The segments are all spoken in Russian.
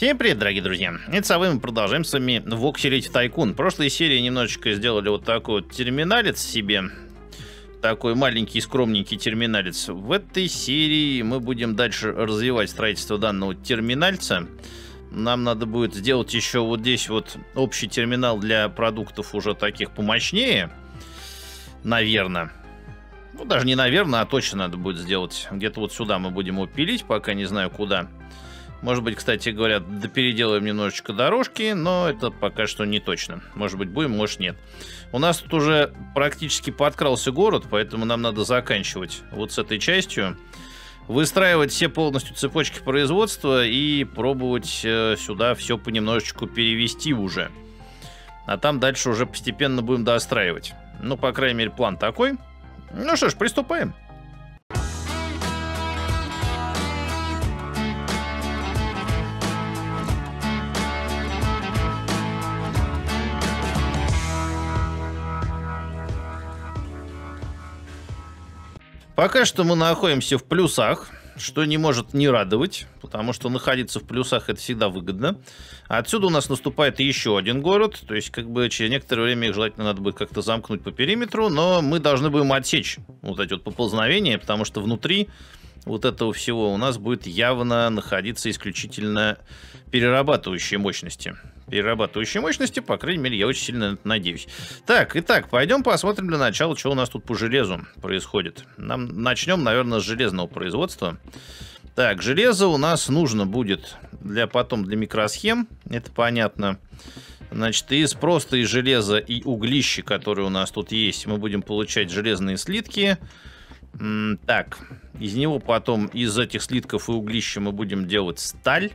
Всем привет, дорогие друзья! Это Савы, мы продолжаем с вами вокселить тайкун. В прошлой серии немножечко сделали вот такой вот терминалец себе. Такой маленький, скромненький терминалец. В этой серии мы будем дальше развивать строительство данного терминальца. Нам надо будет сделать еще вот здесь вот общий терминал для продуктов уже таких помощнее. Наверное. Ну, даже не наверное, а точно надо будет сделать. Где-то вот сюда мы будем его пилить, пока не знаю куда. Куда может быть, кстати, говорят, да переделаем немножечко дорожки, но это пока что не точно. Может быть, будем, может, нет. У нас тут уже практически подкрался город, поэтому нам надо заканчивать вот с этой частью. Выстраивать все полностью цепочки производства и пробовать э, сюда все понемножечку перевести уже. А там дальше уже постепенно будем достраивать. Ну, по крайней мере, план такой. Ну что ж, приступаем. Пока что мы находимся в плюсах, что не может не радовать, потому что находиться в плюсах это всегда выгодно. Отсюда у нас наступает еще один город, то есть как бы через некоторое время их желательно надо будет как-то замкнуть по периметру, но мы должны будем отсечь вот эти вот поползновения, потому что внутри вот этого всего у нас будет явно находиться исключительно перерабатывающие мощности. Перерабатывающие мощности, по крайней мере, я очень сильно надеюсь. Так, итак, пойдем посмотрим для начала, что у нас тут по железу происходит. Нам начнем, наверное, с железного производства. Так, железо у нас нужно будет для потом для микросхем, это понятно. Значит, из просто из железа и углища, которые у нас тут есть, мы будем получать железные слитки. Так, из него потом, из этих слитков и углища мы будем делать сталь.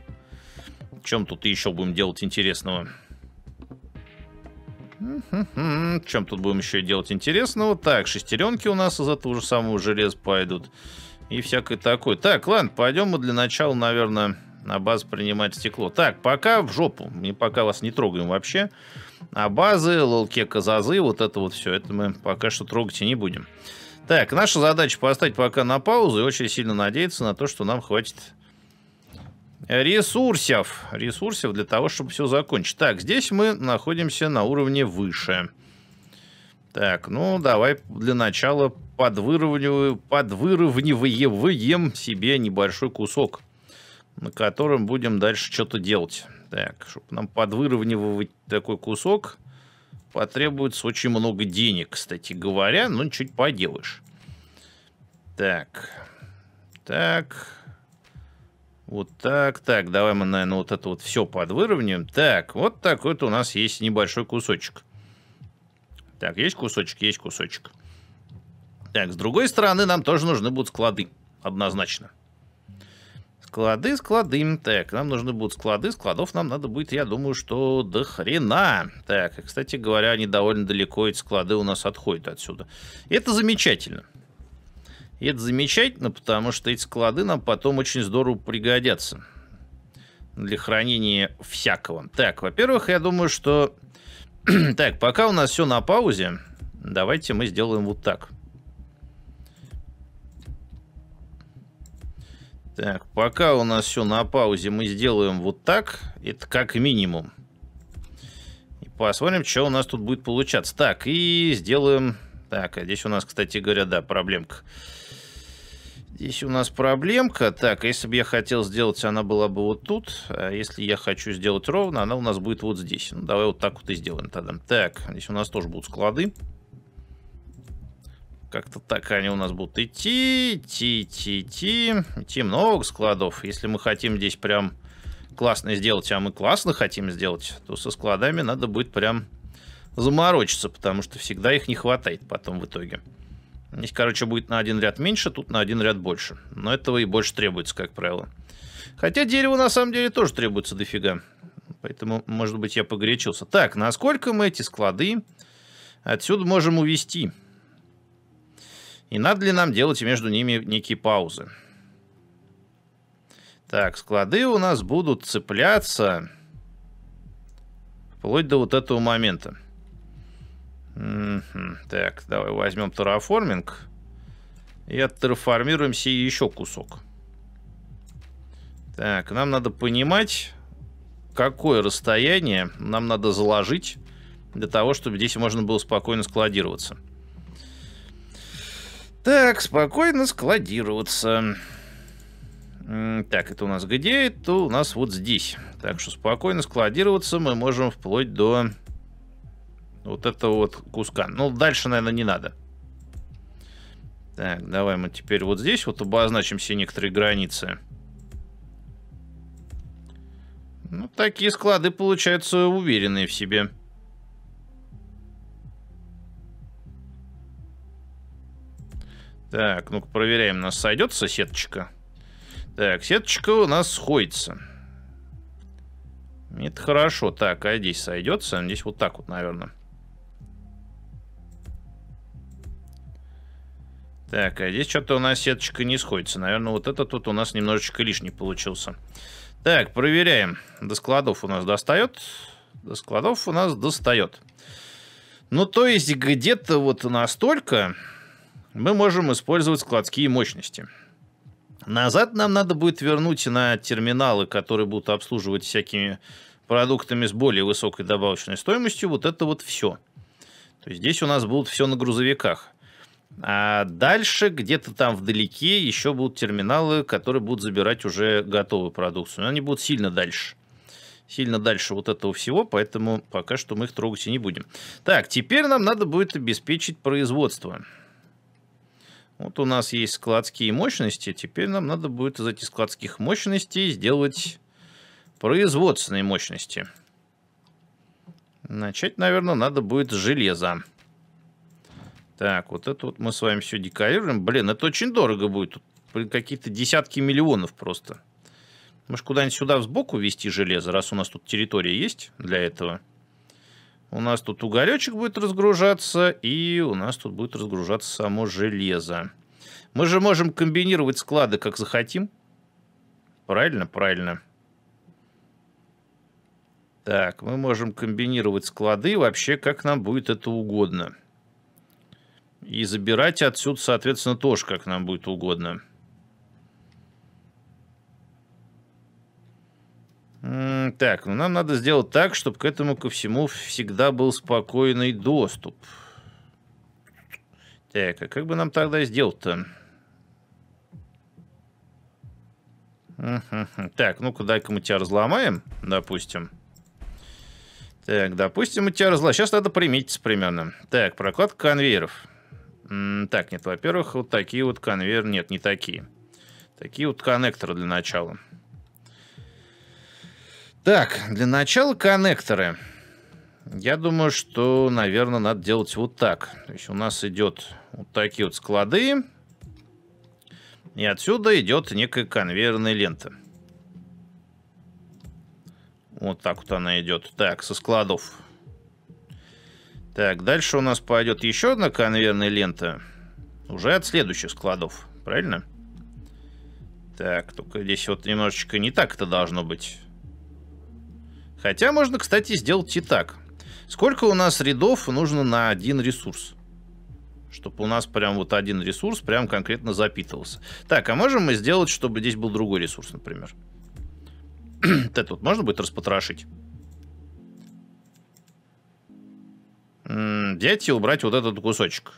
Чем тут еще будем делать интересного? Чем тут будем еще делать интересного? Так, шестеренки у нас из этого же самого железа пойдут. И всякое такое. Так, ладно, пойдем мы для начала, наверное, на базу принимать стекло. Так, пока в жопу. Мы пока вас не трогаем вообще. А базы, лолке, казазы, вот это вот все. Это мы пока что трогать и не будем. Так, наша задача поставить пока на паузу и очень сильно надеяться на то, что нам хватит ресурсов. Ресурсов для того, чтобы все закончить. Так, здесь мы находимся на уровне выше. Так, ну давай для начала подвыровниваем, себе небольшой кусок, на котором будем дальше что-то делать. Так, чтобы нам подвыровнивать такой кусок, потребуется очень много денег, кстати говоря, но чуть поделаешь. Так, так, вот так, так, давай мы, наверное, вот это вот все подвыровняем. Так, вот так вот у нас есть небольшой кусочек. Так, есть кусочек, есть кусочек. Так, с другой стороны, нам тоже нужны будут склады, однозначно. Склады, склады. Так, нам нужны будут склады. Складов нам надо будет, я думаю, что до хрена. Так, кстати говоря, они довольно далеко, эти склады у нас отходят отсюда. это замечательно. это замечательно, потому что эти склады нам потом очень здорово пригодятся. Для хранения всякого. Так, во-первых, я думаю, что... так, пока у нас все на паузе, давайте мы сделаем вот так. Так, пока у нас все на паузе, мы сделаем вот так. Это как минимум. И посмотрим, что у нас тут будет получаться. Так, и сделаем... Так, а здесь у нас, кстати говоря, да, проблемка. Здесь у нас проблемка. Так, а если бы я хотел сделать, она была бы вот тут. А если я хочу сделать ровно, она у нас будет вот здесь. Ну, давай вот так вот и сделаем тогда. Так, здесь у нас тоже будут склады. Склады. Как-то так они у нас будут идти, идти, идти, идти. Идти много складов. Если мы хотим здесь прям классно сделать, а мы классно хотим сделать, то со складами надо будет прям заморочиться, потому что всегда их не хватает потом в итоге. Здесь, короче, будет на один ряд меньше, тут на один ряд больше. Но этого и больше требуется, как правило. Хотя дерево, на самом деле, тоже требуется дофига. Поэтому, может быть, я погорячился. Так, насколько мы эти склады отсюда можем увести? И надо ли нам делать между ними некие паузы? Так, склады у нас будут цепляться вплоть до вот этого момента. Так, давай возьмем терраформинг и оттерраформируем себе еще кусок. Так, нам надо понимать, какое расстояние нам надо заложить для того, чтобы здесь можно было спокойно складироваться. Так, спокойно складироваться. Так, это у нас где? Это у нас вот здесь. Так что спокойно складироваться мы можем вплоть до вот этого вот куска. Ну, дальше, наверное, не надо. Так, давай мы теперь вот здесь вот обозначим все некоторые границы. Ну, такие склады получаются уверенные в себе. Так, ну-ка проверяем, у нас сойдется сеточка. Так, сеточка у нас сходится. Это хорошо. Так, а здесь сойдется? Здесь вот так вот, наверное. Так, а здесь что-то у нас сеточка не сходится. Наверное, вот это тут у нас немножечко лишний получился. Так, проверяем. До складов у нас достает. До складов у нас достает. Ну, то есть, где-то вот настолько мы можем использовать складские мощности. Назад нам надо будет вернуть на терминалы, которые будут обслуживать всякими продуктами с более высокой добавочной стоимостью, вот это вот все. То есть здесь у нас будут все на грузовиках. А дальше, где-то там вдалеке, еще будут терминалы, которые будут забирать уже готовую продукцию. Но они будут сильно дальше. Сильно дальше вот этого всего, поэтому пока что мы их трогать и не будем. Так, теперь нам надо будет обеспечить производство. Производство. Вот у нас есть складские мощности, теперь нам надо будет из этих складских мощностей сделать производственные мощности. Начать, наверное, надо будет с железа. Так, вот это вот мы с вами все декорируем. Блин, это очень дорого будет. Какие-то десятки миллионов просто. Может, куда-нибудь сюда сбоку везти железо, раз у нас тут территория есть для этого. У нас тут уголечек будет разгружаться, и у нас тут будет разгружаться само железо. Мы же можем комбинировать склады, как захотим. Правильно? Правильно. Так, мы можем комбинировать склады вообще, как нам будет это угодно. И забирать отсюда, соответственно, тоже как нам будет угодно. Так, ну нам надо сделать так, чтобы к этому ко всему всегда был спокойный доступ. Так, а как бы нам тогда сделать-то? Так, ну-ка дай-ка мы тебя разломаем, допустим. Так, допустим, мы тебя разломаем. Сейчас надо приметиться примерно. Так, прокладка конвейеров. Так, нет, во-первых, вот такие вот конвейеры. Нет, не такие. Такие вот коннекторы для начала. Так, для начала коннекторы. Я думаю, что, наверное, надо делать вот так. То есть у нас идет вот такие вот склады. И отсюда идет некая конвейерная лента. Вот так вот она идет. Так, со складов. Так, дальше у нас пойдет еще одна конвейерная лента. Уже от следующих складов. Правильно? Так, только здесь вот немножечко не так это должно быть. Хотя можно, кстати, сделать и так. Сколько у нас рядов нужно на один ресурс? Чтобы у нас прям вот один ресурс прям конкретно запитывался. Так, а можем мы сделать, чтобы здесь был другой ресурс, например? вот это вот можно будет распотрошить? Взять и убрать вот этот кусочек.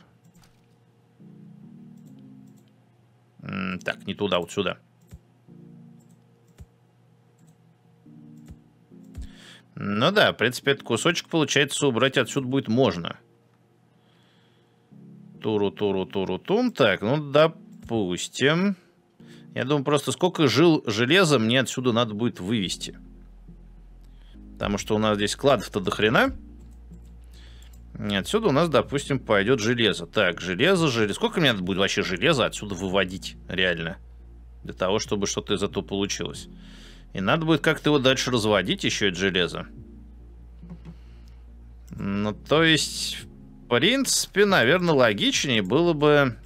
Так, не туда, вот сюда. Ну да, в принципе, этот кусочек, получается, убрать отсюда будет можно. Туру-туру-туру-тум. Так, ну допустим. Я думаю, просто сколько жил железа мне отсюда надо будет вывести. Потому что у нас здесь складов-то до хрена. И отсюда у нас, допустим, пойдет железо. Так, железо, железо. Сколько мне надо будет вообще железа отсюда выводить реально? Для того, чтобы что-то из этого получилось. И надо будет как-то его дальше разводить еще, это железо. Ну, то есть, в принципе, наверное, логичнее было бы...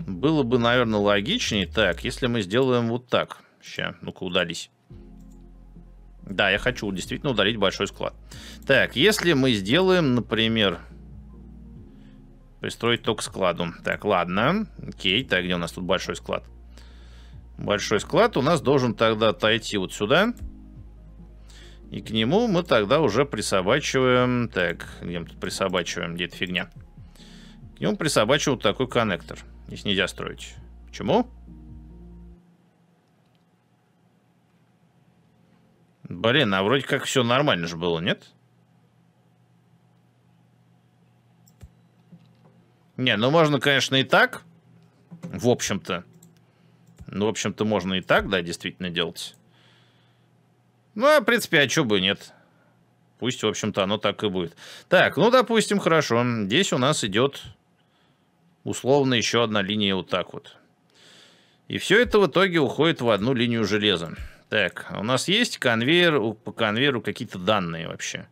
Было бы, наверное, логичнее. Так, если мы сделаем вот так. Сейчас, ну-ка, удались. Да, я хочу действительно удалить большой склад. Так, если мы сделаем, например... Пристроить только к складу. Так, ладно. Окей, так, где у нас тут большой склад? большой склад у нас должен тогда отойти вот сюда. И к нему мы тогда уже присобачиваем... Так, где мы тут присобачиваем? Где эта фигня? К нему присобачиваем вот такой коннектор. Здесь нельзя строить. Почему? Блин, а вроде как все нормально же было, нет? Не, ну можно, конечно, и так. В общем-то. Ну, в общем-то, можно и так, да, действительно делать. Ну, а в принципе, а чего бы нет. Пусть, в общем-то, оно так и будет. Так, ну, допустим, хорошо. Здесь у нас идет условно еще одна линия вот так вот. И все это в итоге уходит в одну линию железа. Так, у нас есть конвейер, по конвейеру какие-то данные вообще.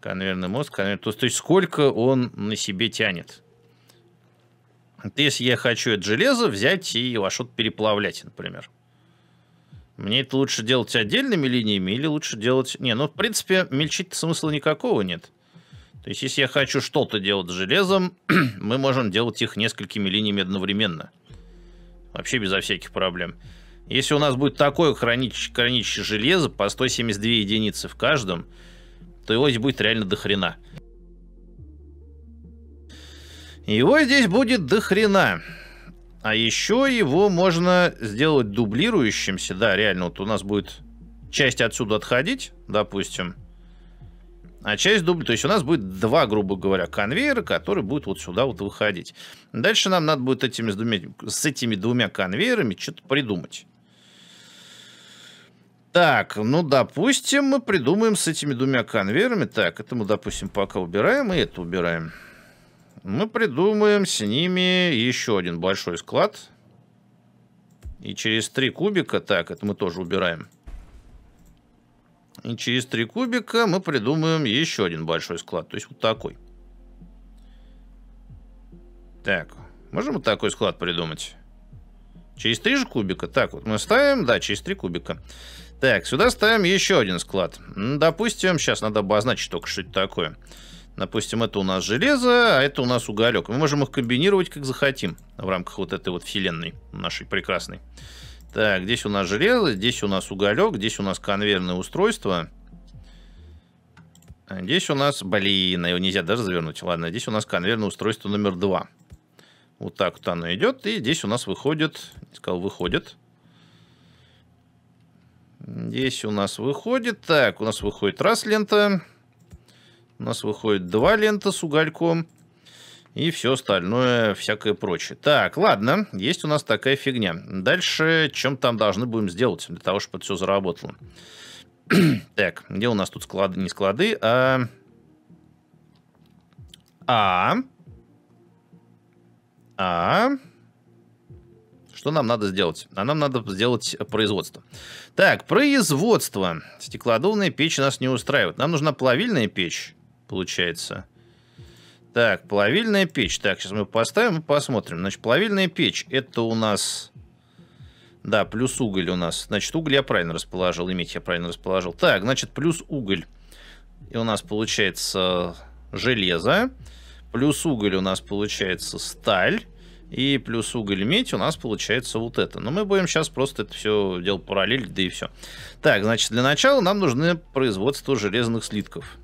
Конвейерный мост, конвейер. То есть сколько он на себе тянет. Вот если я хочу это железо взять и во что-то переплавлять, например. Мне это лучше делать отдельными линиями или лучше делать... Не, ну, в принципе, мельчить смысла никакого нет. То есть, если я хочу что-то делать с железом, мы можем делать их несколькими линиями одновременно. Вообще безо всяких проблем. Если у нас будет такое хранилище, хранилище железа по 172 единицы в каждом, то его здесь будет реально до хрена. Его здесь будет до хрена. А еще его можно сделать дублирующимся. Да, реально, вот у нас будет часть отсюда отходить, допустим. А часть дубли. то есть у нас будет два, грубо говоря, конвейера, которые будут вот сюда вот выходить. Дальше нам надо будет этими с, двумя, с этими двумя конвейерами что-то придумать. Так, ну, допустим, мы придумаем с этими двумя конвейерами. Так, это мы, допустим, пока убираем, и это убираем мы придумаем с ними еще один большой склад. И через три кубика, так, это мы тоже убираем. И через три кубика мы придумаем еще один большой склад. То есть вот такой. Так, можем вот такой склад придумать? Через три же кубика. Так, вот мы ставим, да, через три кубика. Так, сюда ставим еще один склад. Допустим, сейчас надо обозначить только что это такое. Допустим, это у нас железо, а это у нас уголек. Мы можем их комбинировать как захотим в рамках вот этой вот вселенной нашей прекрасной. Так, здесь у нас железо, здесь у нас уголек, здесь у нас конвейерное устройство. Здесь у нас, блин, его нельзя даже завернуть. Ладно, здесь у нас конвейерное устройство номер два. Вот так вот оно идет. И здесь у нас выходит, сказал, выходит. Здесь у нас выходит. Так, у нас выходит раз лента. У нас выходит два лента с угольком и все остальное, всякое прочее. Так, ладно, есть у нас такая фигня. Дальше чем там должны будем сделать для того, чтобы это все заработало? так, где у нас тут склады? Не склады, а... А... А... Что нам надо сделать? А нам надо сделать производство. Так, производство. Стеклодувная печь нас не устраивает. Нам нужна плавильная печь получается. Так, плавильная печь. Так, сейчас мы поставим и посмотрим. Значит, плавильная печь это у нас... Да, плюс уголь у нас. Значит, уголь я правильно расположил, иметь я правильно расположил. Так, значит, плюс уголь. И у нас получается железо. Плюс уголь у нас получается сталь. И плюс уголь медь у нас получается вот это. Но мы будем сейчас просто это все делать параллель да и все. Так, значит, для начала нам нужны производства железных слитков.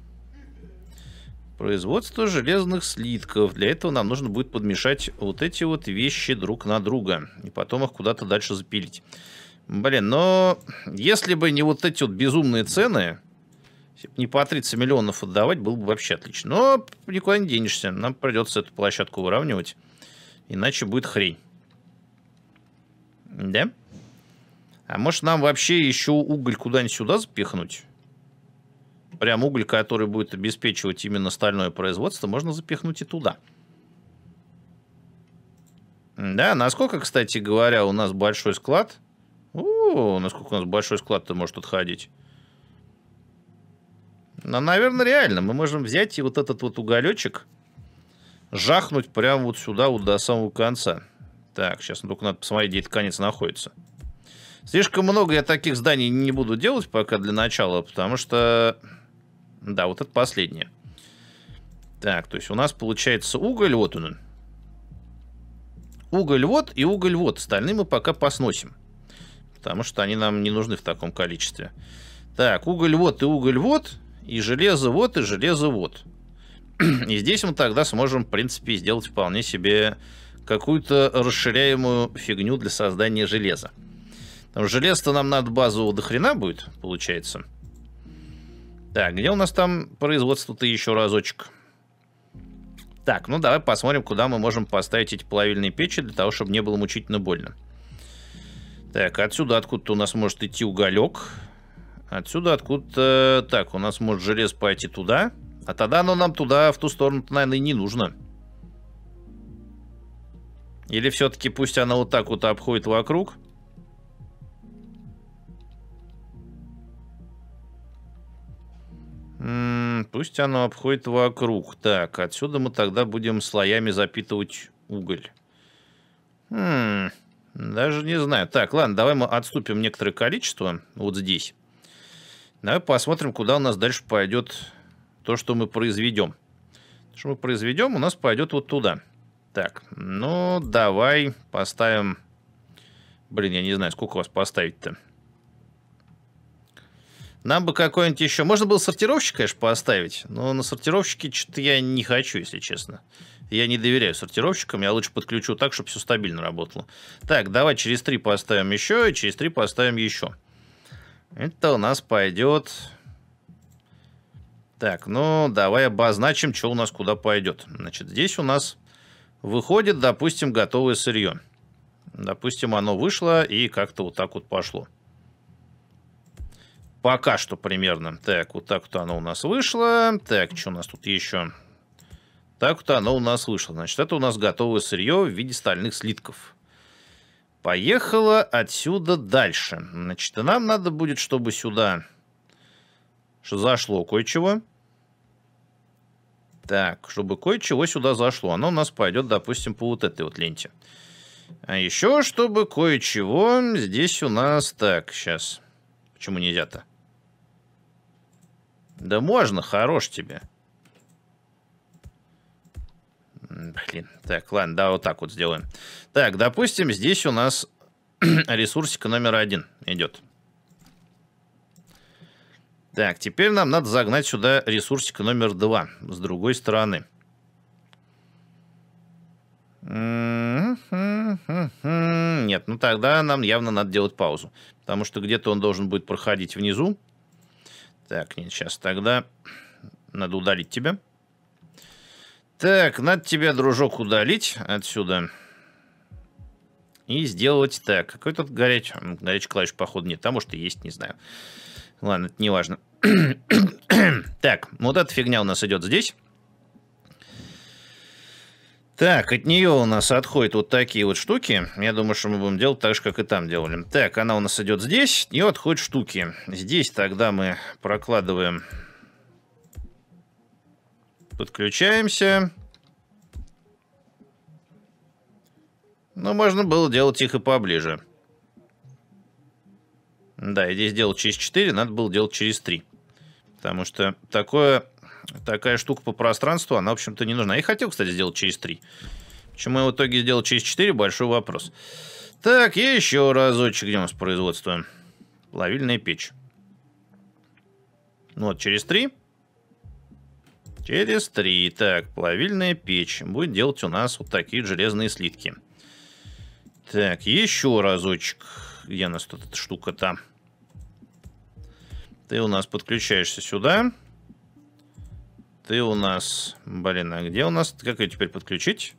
Производство железных слитков. Для этого нам нужно будет подмешать вот эти вот вещи друг на друга. И потом их куда-то дальше запилить. Блин, но если бы не вот эти вот безумные цены, не по 30 миллионов отдавать, было бы вообще отлично. Но никуда не денешься. Нам придется эту площадку выравнивать. Иначе будет хрень. Да? А может нам вообще еще уголь куда-нибудь сюда запихнуть? прям уголь, который будет обеспечивать именно стальное производство, можно запихнуть и туда. Да, насколько, кстати говоря, у нас большой склад. О, насколько у нас большой склад-то может отходить. Ну, наверное, реально. Мы можем взять и вот этот вот уголечек жахнуть прямо вот сюда, вот до самого конца. Так, сейчас только надо посмотреть, где этот конец находится. Слишком много я таких зданий не буду делать пока для начала, потому что да, вот это последнее. Так, то есть у нас получается уголь, вот он. Уголь вот и уголь вот. Остальные мы пока посносим. Потому что они нам не нужны в таком количестве. Так, уголь вот и уголь вот. И железо вот и железо вот. и здесь мы тогда сможем, в принципе, сделать вполне себе какую-то расширяемую фигню для создания железа. Потому железо-то нам надо базового дохрена будет, получается. Так, где у нас там производство-то еще разочек? Так, ну давай посмотрим, куда мы можем поставить эти плавильные печи, для того, чтобы не было мучительно больно. Так, отсюда откуда-то у нас может идти уголек. Отсюда откуда-то... Так, у нас может желез пойти туда. А тогда оно нам туда, в ту сторону, наверное, не нужно. Или все-таки пусть она вот так вот обходит вокруг. М-м, пусть оно обходит вокруг. Так, отсюда мы тогда будем слоями запитывать уголь. М-м, даже не знаю. Так, ладно, давай мы отступим некоторое количество вот здесь. Давай посмотрим, куда у нас дальше пойдет то, что мы произведем. То, что мы произведем, у нас пойдет вот туда. Так, ну давай поставим... Блин, я не знаю, сколько у вас поставить-то. Нам бы какой-нибудь еще... Можно было сортировщик, конечно, поставить, но на сортировщике что-то я не хочу, если честно. Я не доверяю сортировщикам, я лучше подключу так, чтобы все стабильно работало. Так, давай через три поставим еще, и через три поставим еще. Это у нас пойдет... Так, ну давай обозначим, что у нас куда пойдет. Значит, здесь у нас выходит, допустим, готовое сырье. Допустим, оно вышло и как-то вот так вот пошло. Пока что примерно. Так, вот так вот оно у нас вышло. Так, что у нас тут еще? Так вот оно у нас вышло. Значит, это у нас готовое сырье в виде стальных слитков. Поехало отсюда дальше. Значит, нам надо будет, чтобы сюда что зашло кое-чего. Так, чтобы кое-чего сюда зашло. Оно у нас пойдет, допустим, по вот этой вот ленте. А еще, чтобы кое-чего здесь у нас... Так, сейчас. Почему нельзя-то? Да можно, хорош тебе. Блин, так, ладно, да, вот так вот сделаем. Так, допустим, здесь у нас ресурсика номер один идет. Так, теперь нам надо загнать сюда ресурсика номер два с другой стороны. Нет, ну тогда нам явно надо делать паузу. Потому что где-то он должен будет проходить внизу. Так, нет, сейчас тогда надо удалить тебя. Так, надо тебя, дружок, удалить отсюда. И сделать так. Какой тут горячий, горячий клавиш, походу, нет. Там, может, и есть, не знаю. Ладно, это не важно. так, вот эта фигня у нас идет здесь. Так, от нее у нас отходят вот такие вот штуки. Я думаю, что мы будем делать так же, как и там делали. Так, она у нас идет здесь, и нее отходят штуки. Здесь тогда мы прокладываем... Подключаемся. Но ну, можно было делать их и поближе. Да, я здесь делал через 4, надо было делать через 3. Потому что такое такая штука по пространству, она, в общем-то, не нужна. Я хотел, кстати, сделать через 3. Почему я в итоге сделал через 4, большой вопрос. Так, я еще разочек, где у нас производство? Плавильная печь. Ну вот, через 3. Через 3. Так, плавильная печь. Будет делать у нас вот такие железные слитки. Так, еще разочек. Где у нас тут эта штука-то? Ты у нас подключаешься сюда. Сюда ты у нас... Блин, а где у нас... Как ее теперь подключить?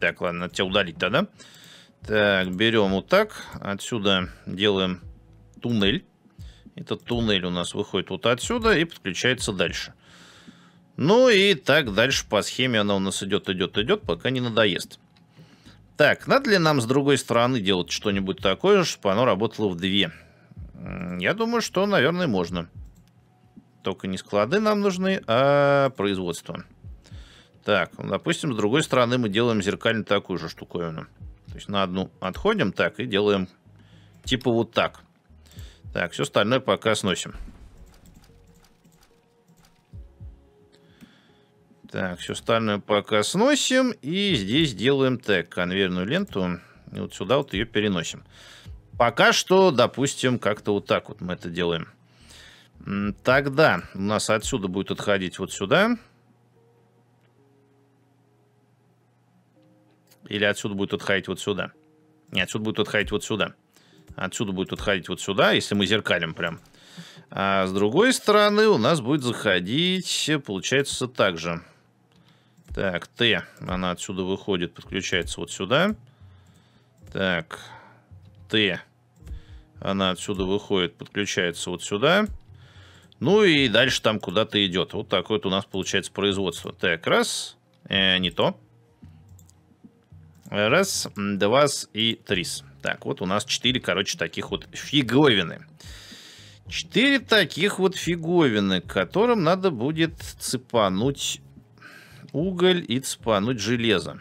так, ладно, тебя удалить тогда. Так, берем вот так. Отсюда делаем туннель. Этот туннель у нас выходит вот отсюда и подключается дальше. Ну и так дальше по схеме она у нас идет, идет, идет, пока не надоест. Так, надо ли нам с другой стороны делать что-нибудь такое, чтобы оно работало в две? Я думаю, что, наверное, можно. Только не склады нам нужны, а производство. Так, ну, допустим, с другой стороны мы делаем зеркально такую же штуковину. То есть на одну отходим так и делаем типа вот так. Так, все остальное пока сносим. Так, все остальное пока сносим. И здесь делаем так, конвейерную ленту. И вот сюда вот ее переносим. Пока что, допустим, как-то вот так вот мы это делаем. Тогда у нас отсюда будет отходить вот сюда. Или отсюда будет отходить вот сюда. Не, отсюда будет отходить вот сюда. Отсюда будет отходить вот сюда, если мы зеркалим прям. А с другой стороны у нас будет заходить, получается, так же. Так, Т, она отсюда выходит, подключается вот сюда. Так, Т. Она отсюда выходит, подключается вот сюда. Ну и дальше там куда-то идет. Вот такое вот у нас получается производство. Так, раз. Э, не то. Раз, два и три. Так, вот у нас четыре, короче, таких вот фиговины. Четыре таких вот фиговины, которым надо будет цепануть уголь и цепануть железо.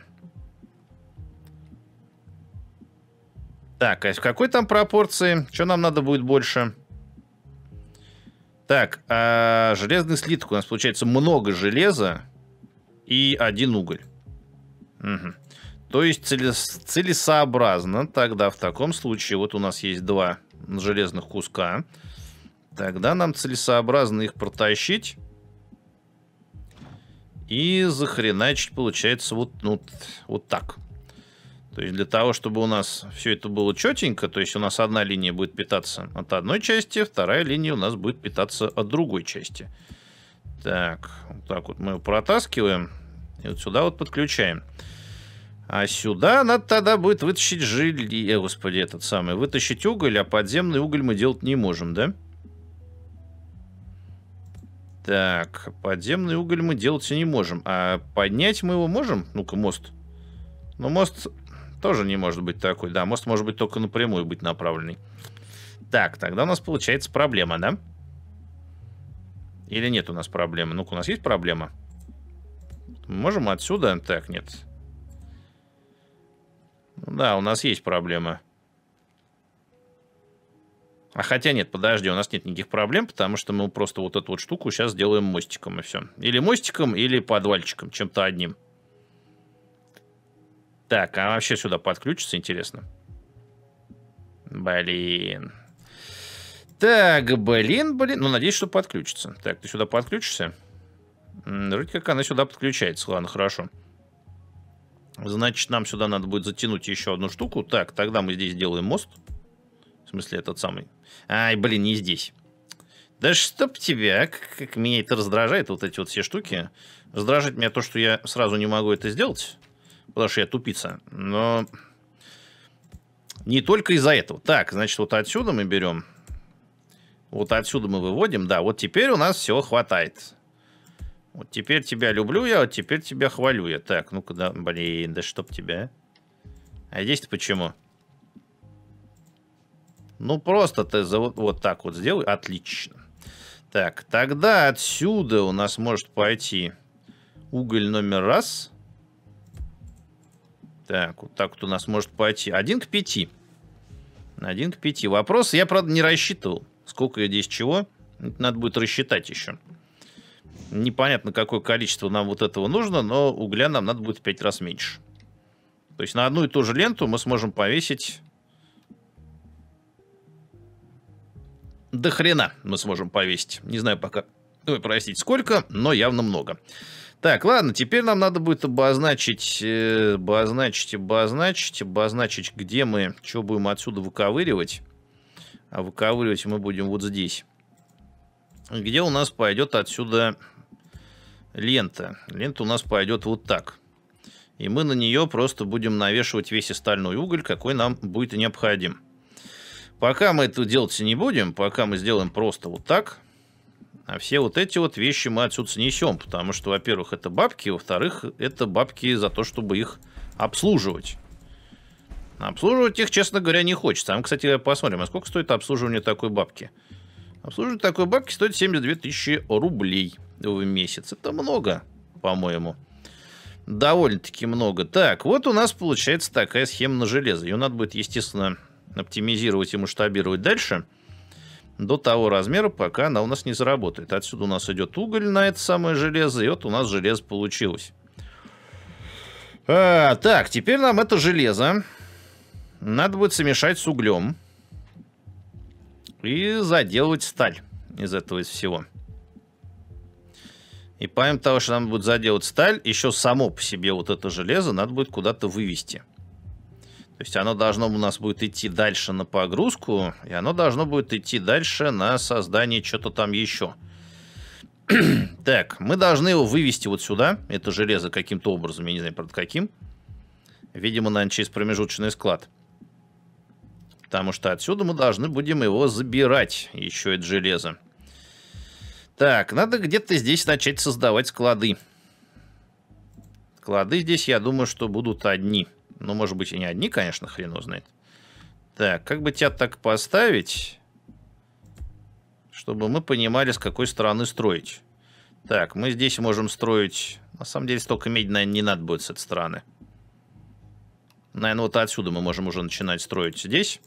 Так, а в какой там пропорции? Что нам надо будет больше? Так, а железный слиток. У нас получается много железа и один уголь. Угу. То есть целесообразно тогда в таком случае, вот у нас есть два железных куска, тогда нам целесообразно их протащить и захреначить получается вот, ну, вот так. То есть для того, чтобы у нас все это было четенько, то есть у нас одна линия будет питаться от одной части, вторая линия у нас будет питаться от другой части. Так, вот так вот мы его протаскиваем и вот сюда вот подключаем. А сюда надо тогда будет вытащить жилье, господи, этот самый, вытащить уголь, а подземный уголь мы делать не можем, да? Так, подземный уголь мы делать и не можем. А поднять мы его можем? Ну-ка, мост. Но мост тоже не может быть такой. Да, мост может быть только напрямую быть направленный. Так, тогда у нас получается проблема, да? Или нет у нас проблемы? Ну-ка, у нас есть проблема? можем отсюда? Так, нет. Ну да, у нас есть проблема. А хотя нет, подожди, у нас нет никаких проблем, потому что мы просто вот эту вот штуку сейчас сделаем мостиком, и все. Или мостиком, или подвальчиком, чем-то одним. Так, а вообще сюда подключится, интересно? Блин. Так, блин, блин. Ну, надеюсь, что подключится. Так, ты сюда подключишься? Вроде как она сюда подключается. Ладно, хорошо. Значит, нам сюда надо будет затянуть еще одну штуку. Так, тогда мы здесь делаем мост. В смысле, этот самый. Ай, блин, не здесь. Да чтоб тебя, как, как меня это раздражает, вот эти вот все штуки. Раздражает меня то, что я сразу не могу это сделать потому что я тупица. Но не только из-за этого. Так, значит, вот отсюда мы берем. Вот отсюда мы выводим. Да, вот теперь у нас все хватает. Вот теперь тебя люблю я, вот теперь тебя хвалю я. Так, ну-ка, да, блин, да чтоб тебя. А здесь-то почему? Ну, просто ты за... вот так вот сделай. Отлично. Так, тогда отсюда у нас может пойти уголь номер раз. Так, вот так вот у нас может пойти. Один к пяти. Один к пяти. Вопрос я, правда, не рассчитывал. Сколько я здесь чего. Это надо будет рассчитать еще. Непонятно, какое количество нам вот этого нужно, но угля нам надо будет в пять раз меньше. То есть на одну и ту же ленту мы сможем повесить... До хрена мы сможем повесить. Не знаю пока, ой, простите, сколько, но явно много. Так, ладно, теперь нам надо будет обозначить, э, обозначить, обозначить, обозначить, где мы, что будем отсюда выковыривать. А выковыривать мы будем вот здесь. Где у нас пойдет отсюда лента. Лента у нас пойдет вот так. И мы на нее просто будем навешивать весь остальной уголь, какой нам будет необходим. Пока мы это делать не будем, пока мы сделаем просто вот так – а все вот эти вот вещи мы отсюда снесем, потому что, во-первых, это бабки, во-вторых, это бабки за то, чтобы их обслуживать. А обслуживать их, честно говоря, не хочется. А мы, кстати, посмотрим, а сколько стоит обслуживание такой бабки. Обслуживание такой бабки стоит 72 тысячи рублей в месяц. Это много, по-моему. Довольно-таки много. Так, вот у нас получается такая схема на железо. Ее надо будет, естественно, оптимизировать и масштабировать дальше. Дальше до того размера, пока она у нас не заработает. Отсюда у нас идет уголь на это самое железо, и вот у нас железо получилось. А, так, теперь нам это железо надо будет смешать с углем и заделывать сталь из этого из всего. И помимо того, что нам будет заделать сталь, еще само по себе вот это железо надо будет куда-то вывести. То есть оно должно у нас будет идти дальше на погрузку, и оно должно будет идти дальше на создание чего-то там еще. так, мы должны его вывести вот сюда, это железо каким-то образом, я не знаю, под каким. Видимо, наверное, через промежуточный склад. Потому что отсюда мы должны будем его забирать, еще это железо. Так, надо где-то здесь начать создавать склады. Склады здесь, я думаю, что будут одни. Одни. Ну, может быть, и не одни, конечно, хрен узнает. Так, как бы тебя так поставить, чтобы мы понимали, с какой стороны строить. Так, мы здесь можем строить... На самом деле, столько меди, наверное, не надо будет с этой стороны. Наверное, вот отсюда мы можем уже начинать строить здесь.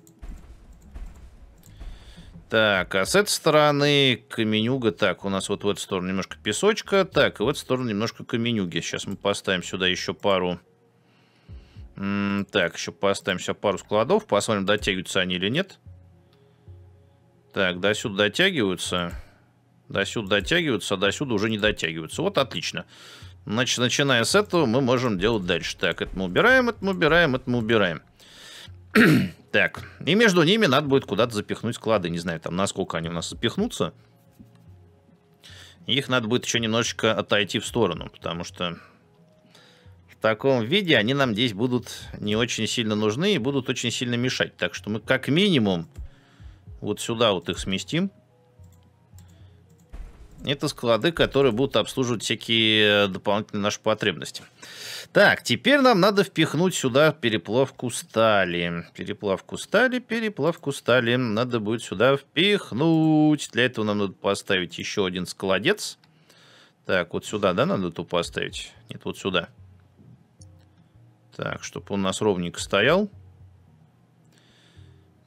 Так, а с этой стороны каменюга. Так, у нас вот в эту сторону немножко песочка. Так, и в эту сторону немножко каменюги. Сейчас мы поставим сюда еще пару так, еще поставим сейчас пару складов, посмотрим, дотягиваются они или нет. Так, до сюда дотягиваются. До сюда дотягиваются, а до сюда уже не дотягиваются. Вот отлично. Значит, начиная с этого, мы можем делать дальше. Так, это мы убираем, это мы убираем, это мы убираем. так, и между ними надо будет куда-то запихнуть склады. Не знаю, там, насколько они у нас запихнутся. Их надо будет еще немножечко отойти в сторону, потому что таком виде они нам здесь будут не очень сильно нужны и будут очень сильно мешать. Так что мы как минимум вот сюда вот их сместим. Это склады, которые будут обслуживать всякие дополнительные наши потребности. Так, теперь нам надо впихнуть сюда переплавку стали. Переплавку стали, переплавку стали. Надо будет сюда впихнуть. Для этого нам надо поставить еще один складец. Так, вот сюда, да, надо тупо поставить? Нет, вот сюда. Так, чтобы у нас ровненько стоял.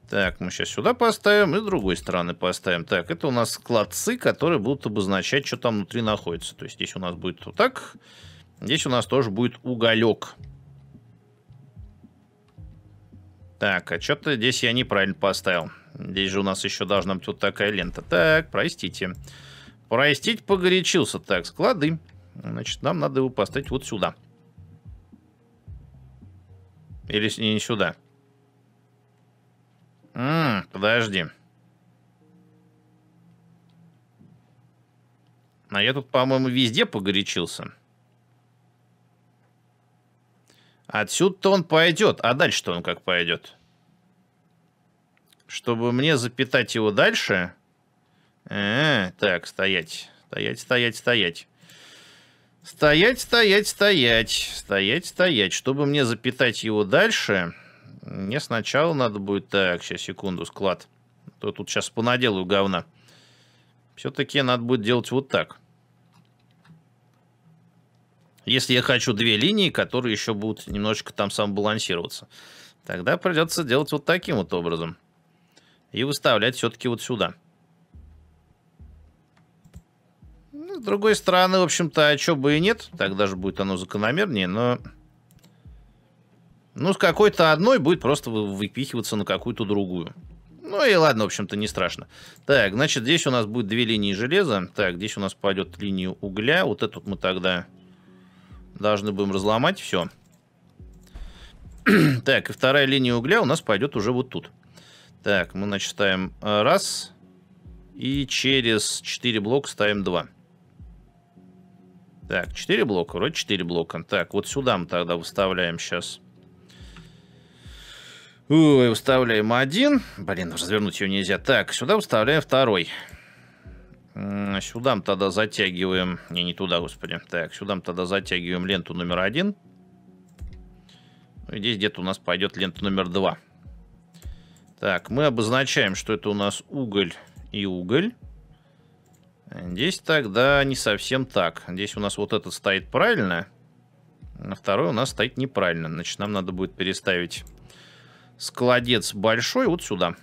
Так, мы сейчас сюда поставим и с другой стороны поставим. Так, это у нас складцы, которые будут обозначать, что там внутри находится. То есть здесь у нас будет вот так. Здесь у нас тоже будет уголек. Так, а что-то здесь я неправильно поставил. Здесь же у нас еще должна быть вот такая лента. Так, простите. Простить, погорячился. Так, склады. Значит, нам надо его поставить вот сюда. Сюда. Или не сюда? М -м, подожди. А я тут, по-моему, везде погорячился. Отсюда-то он пойдет. А дальше-то он как пойдет? Чтобы мне запитать его дальше... Э -э, так, стоять. Стоять, стоять, стоять. Стоять, стоять, стоять. Стоять, стоять. Чтобы мне запитать его дальше, мне сначала надо будет... Так, сейчас, секунду, склад. А то тут сейчас понаделаю говна. Все-таки надо будет делать вот так. Если я хочу две линии, которые еще будут немножечко там самобалансироваться. Тогда придется делать вот таким вот образом. И выставлять все-таки вот сюда. Сюда. С другой стороны, в общем-то, а чё бы и нет, тогда же будет оно закономернее, но... Ну, с какой-то одной будет просто выпихиваться на какую-то другую. Ну и ладно, в общем-то, не страшно. Так, значит, здесь у нас будет две линии железа. Так, здесь у нас пойдет линию угля. Вот эту мы тогда должны будем разломать. Все. так, и вторая линия угля у нас пойдет уже вот тут. Так, мы, начитаем э, раз. И через 4 блока ставим 2. Так, 4 блока, вроде 4 блока. Так, вот сюда мы тогда выставляем сейчас. Ой, выставляем один. Блин, развернуть ее нельзя. Так, сюда выставляем второй. Сюда мы тогда затягиваем... Не, не туда, господи. Так, сюда мы тогда затягиваем ленту номер один. И Здесь где-то у нас пойдет лента номер два. Так, мы обозначаем, что это у нас уголь и уголь. Здесь тогда не совсем так. Здесь у нас вот этот стоит правильно, а второй у нас стоит неправильно. Значит, нам надо будет переставить складец большой вот сюда.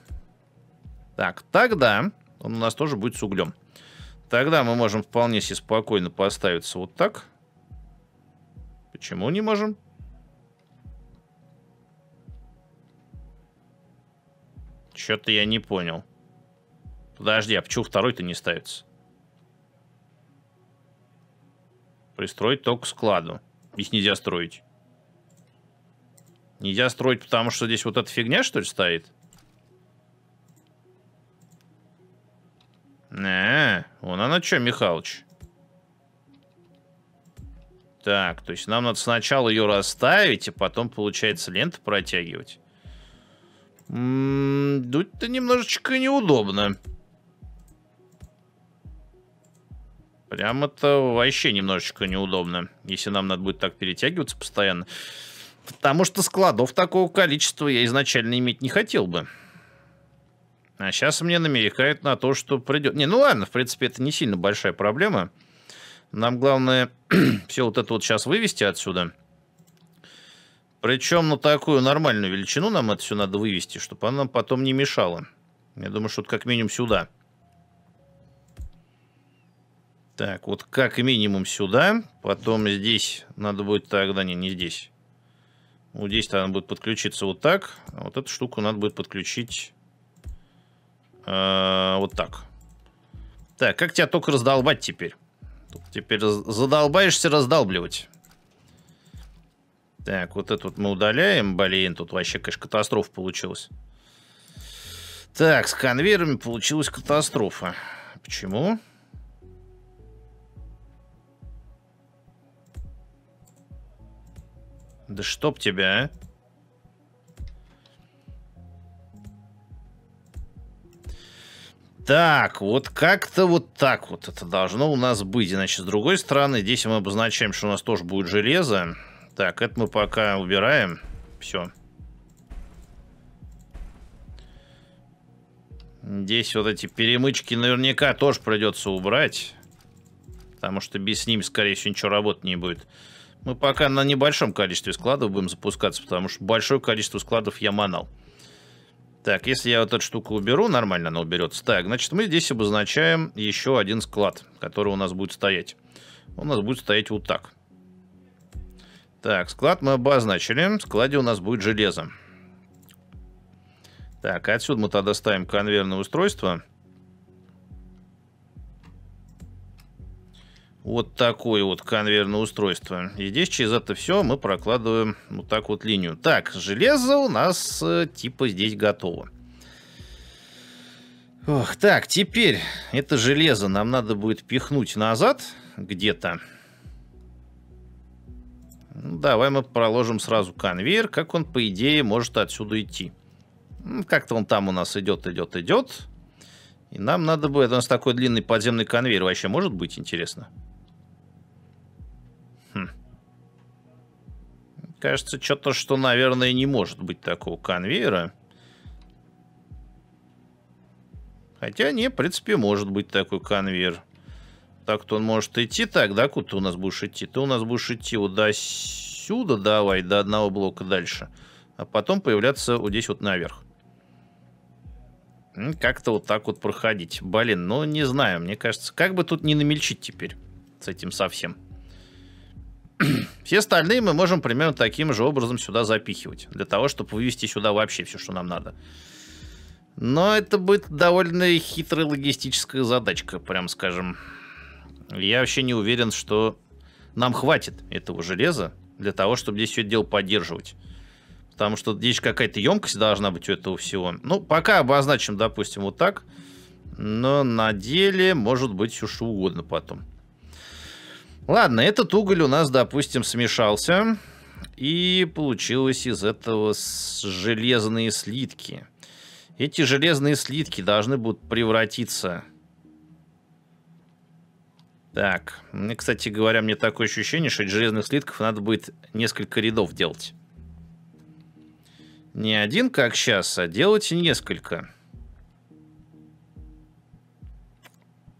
Так, тогда он у нас тоже будет с углем. Тогда мы можем вполне себе спокойно поставиться вот так. Почему не можем? Что-то я не понял. Подожди, а почему второй-то не ставится? Пристроить только к складу. Их нельзя строить. Нельзя строить, потому что здесь вот эта фигня, что ли, стоит? А, вон она что, Михалыч. Так, то есть нам надо сначала ее расставить, и а потом, получается, ленту протягивать. Дуть-то немножечко неудобно. Прям это вообще немножечко неудобно, если нам надо будет так перетягиваться постоянно. Потому что складов такого количества я изначально иметь не хотел бы. А сейчас мне намекает на то, что придет... Не, ну ладно, в принципе, это не сильно большая проблема. Нам главное все вот это вот сейчас вывести отсюда. Причем на ну, такую нормальную величину нам это все надо вывести, чтобы она нам потом не мешала. Я думаю, что вот как минимум сюда. Так, вот как минимум сюда. Потом здесь надо будет... Тогда не, не здесь. Вот ну, здесь-то надо будет подключиться вот так. А вот эту штуку надо будет подключить э, вот так. Так, как тебя только раздолбать теперь? Тут теперь задолбаешься раздолбливать? Так, вот этот вот мы удаляем. Блин, тут вообще, конечно, катастрофа получилась. Так, с конвейерами получилась катастрофа. Почему? Почему? Да чтоб тебя, а? Так, вот как-то вот так вот это должно у нас быть. Значит, с другой стороны, здесь мы обозначаем, что у нас тоже будет железо. Так, это мы пока убираем. Все. Здесь вот эти перемычки наверняка тоже придется убрать. Потому что без ним, скорее всего, ничего работать не будет. Мы пока на небольшом количестве складов будем запускаться, потому что большое количество складов я манал. Так, если я вот эту штуку уберу, нормально она уберется. Так, значит, мы здесь обозначаем еще один склад, который у нас будет стоять. у нас будет стоять вот так. Так, склад мы обозначили. В складе у нас будет железо. Так, отсюда мы тогда ставим конвейерное устройство. Конвейерное устройство. вот такое вот конвейерное устройство. И здесь через это все мы прокладываем вот так вот линию. Так, железо у нас э, типа здесь готово. Ох, так, теперь это железо нам надо будет пихнуть назад где-то. Ну, давай мы проложим сразу конвейер, как он, по идее, может отсюда идти. Как-то он там у нас идет, идет, идет. И нам надо будет... У нас такой длинный подземный конвейер вообще может быть, Интересно. Кажется, что-то, что, наверное, не может быть такого конвейера. Хотя, не, в принципе, может быть такой конвейер. Так-то он может идти так, да, куда ты у нас будешь идти? Ты у нас будешь идти вот до сюда давай, до одного блока дальше. А потом появляться вот здесь вот наверх. Как-то вот так вот проходить. Блин, ну не знаю, мне кажется, как бы тут не намельчить теперь с этим совсем. Все остальные мы можем примерно таким же образом сюда запихивать, для того, чтобы вывести сюда вообще все, что нам надо. Но это будет довольно хитрая логистическая задачка, прям скажем. Я вообще не уверен, что нам хватит этого железа для того, чтобы здесь все это дело поддерживать. Потому что здесь какая-то емкость должна быть у этого всего. Ну, пока обозначим, допустим, вот так. Но на деле может быть все что угодно потом. Ладно, этот уголь у нас, допустим, смешался. И получилось из этого железные слитки. Эти железные слитки должны будут превратиться... Так, мне, кстати говоря, мне такое ощущение, что железных слитков надо будет несколько рядов делать. Не один, как сейчас, а делать несколько.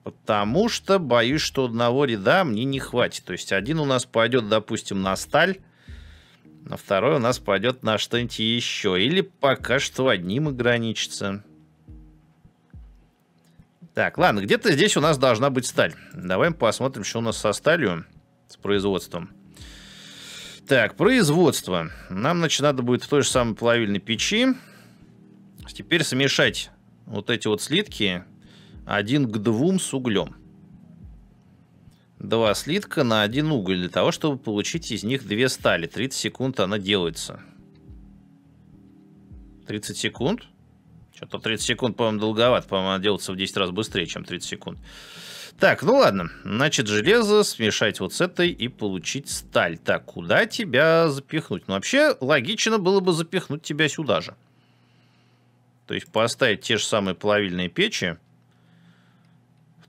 Потому что боюсь, что одного ряда мне не хватит. То есть один у нас пойдет, допустим, на сталь, а второй у нас пойдет на что-нибудь еще. Или пока что одним ограничится. Так, ладно, где-то здесь у нас должна быть сталь. Давай посмотрим, что у нас со сталью, с производством. Так, производство. Нам, значит, надо будет в той же самой плавильной печи теперь смешать вот эти вот слитки один к двум с углем. Два слитка на один уголь для того, чтобы получить из них две стали. 30 секунд она делается. 30 секунд? Что-то 30 секунд, по-моему, долговато. По-моему, она делается в 10 раз быстрее, чем 30 секунд. Так, ну ладно. Значит, железо смешать вот с этой и получить сталь. Так, куда тебя запихнуть? Ну, вообще, логично было бы запихнуть тебя сюда же. То есть поставить те же самые плавильные печи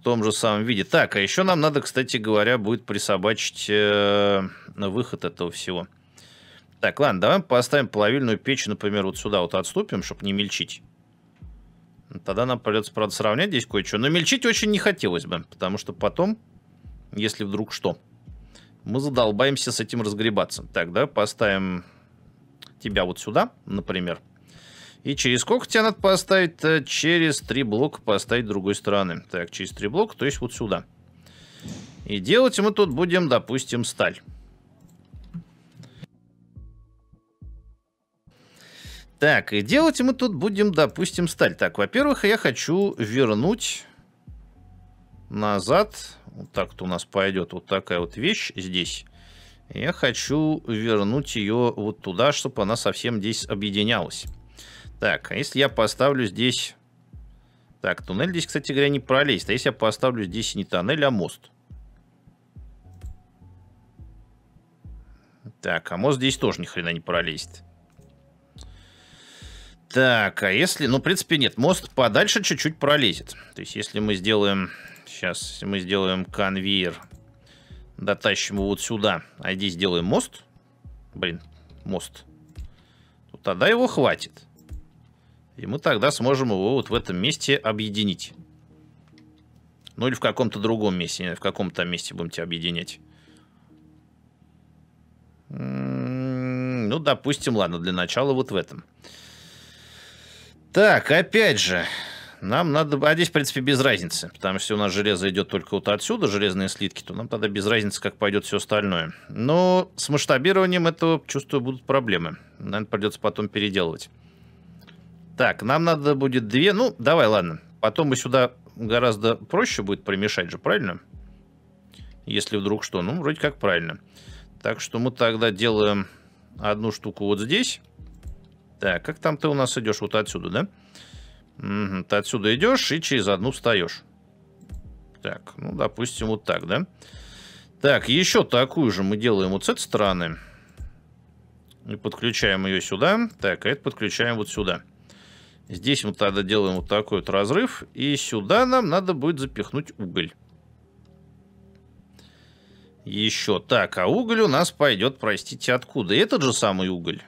том же самом виде. Так, а еще нам надо, кстати говоря, будет присобачить э, выход этого всего. Так, ладно, давай поставим плавильную печь, например, вот сюда вот отступим, чтобы не мельчить. Тогда нам придется, правда, сравнять здесь кое-что. Но мельчить очень не хотелось бы, потому что потом, если вдруг что, мы задолбаемся с этим разгребаться. Так, да, поставим тебя вот сюда, например. Например. И через сколько тебе надо поставить э, Через три блока поставить другой стороны. Так, через три блока, то есть вот сюда. И делать мы тут будем, допустим, сталь. Так, и делать мы тут будем, допустим, сталь. Так, во-первых, я хочу вернуть назад. Вот так-то у нас пойдет вот такая вот вещь здесь. Я хочу вернуть ее вот туда, чтобы она совсем здесь объединялась. Так, а если я поставлю здесь... Так, туннель здесь, кстати говоря, не пролезет. А если я поставлю здесь не тоннель, а мост? Так, а мост здесь тоже ни хрена не пролезет. Так, а если... Ну, в принципе, нет. Мост подальше чуть-чуть пролезет. То есть, если мы сделаем... Сейчас, если мы сделаем конвейер, дотащим его вот сюда, а здесь сделаем мост. Блин, мост. То тогда его хватит. И мы тогда сможем его вот в этом месте объединить. Ну или в каком-то другом месте, в каком-то месте будем тебя объединять. М-м-м, ну, допустим, ладно, для начала вот в этом. Так, опять же, нам надо... А здесь, в принципе, без разницы. Потому что у нас железо идет только вот отсюда, железные слитки, то нам тогда без разницы, как пойдет все остальное. Но с масштабированием этого, чувствую, будут проблемы. Наверное, придется потом переделывать. Так, нам надо будет две. Ну, давай, ладно. Потом мы сюда гораздо проще будет примешать же, правильно? Если вдруг что. Ну, вроде как правильно. Так что мы тогда делаем одну штуку вот здесь. Так, как там ты у нас идешь? Вот отсюда, да? Угу, ты отсюда идешь и через одну встаешь. Так, ну, допустим, вот так, да? Так, еще такую же мы делаем вот с этой стороны. И подключаем ее сюда. Так, а это подключаем вот сюда. Сюда. Здесь мы тогда делаем вот такой вот разрыв. И сюда нам надо будет запихнуть уголь. Еще так, а уголь у нас пойдет, простите, откуда? И этот же самый уголь.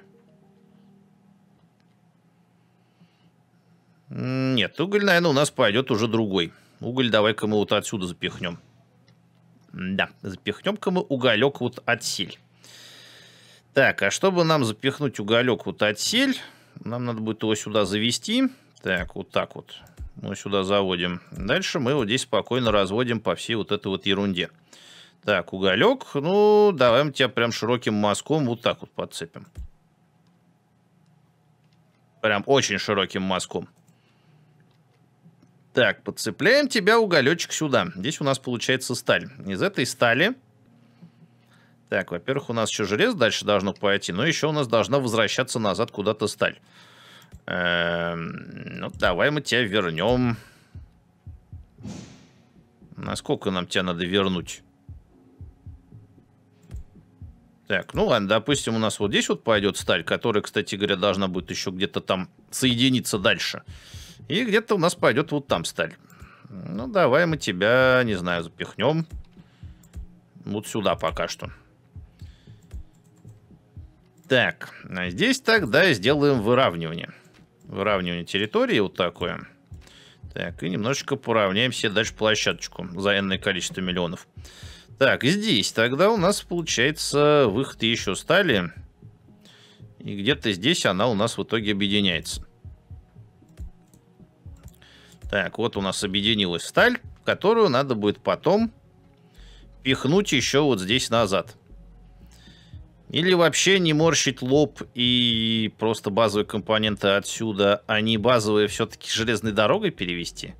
Нет, уголь, наверное, у нас пойдет уже другой. Уголь давай-ка мы вот отсюда запихнем. Да, запихнем-ка мы уголек вот отсель. Так, а чтобы нам запихнуть уголек вот отсель... Нам надо будет его сюда завести. Так, вот так вот мы сюда заводим. Дальше мы его здесь спокойно разводим по всей вот этой вот ерунде. Так, уголек, ну, давай мы тебя прям широким мазком вот так вот подцепим. Прям очень широким мазком. Так, подцепляем тебя уголечек сюда. Здесь у нас получается сталь. Из этой стали так, во-первых, у нас еще железо дальше должно пойти, но еще у нас должна возвращаться назад куда-то сталь. Эм, ну, давай мы тебя вернем. Насколько нам тебя надо вернуть? Так, ну ладно, допустим, у нас вот здесь вот пойдет сталь, которая, кстати говоря, должна будет еще где-то там соединиться дальше. И где-то у нас пойдет вот там сталь. Ну, давай мы тебя, не знаю, запихнем вот сюда пока что. Так, а здесь тогда сделаем выравнивание. Выравнивание территории вот такое. Так, и немножечко поравняем себе дальше площадочку за энное количество миллионов. Так, здесь тогда у нас, получается, выход еще стали. И где-то здесь она у нас в итоге объединяется. Так, вот у нас объединилась сталь, которую надо будет потом пихнуть еще вот здесь назад. Или вообще не морщить лоб и просто базовые компоненты отсюда, а не базовые все-таки железной дорогой перевести?